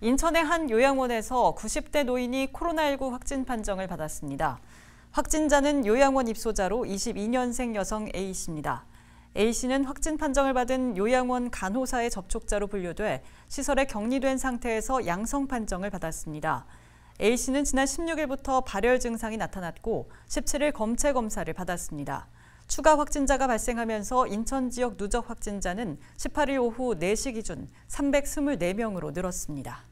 인천의 한 요양원에서 90대 노인이 코로나19 확진 판정을 받았습니다. 확진자는 요양원 입소자로 22년생 여성 A씨입니다. A씨는 확진 판정을 받은 요양원 간호사의 접촉자로 분류돼 시설에 격리된 상태에서 양성 판정을 받았습니다. A씨는 지난 16일부터 발열 증상이 나타났고 17일 검체 검사를 받았습니다. 추가 확진자가 발생하면서 인천 지역 누적 확진자는 18일 오후 4시 기준 324명으로 늘었습니다.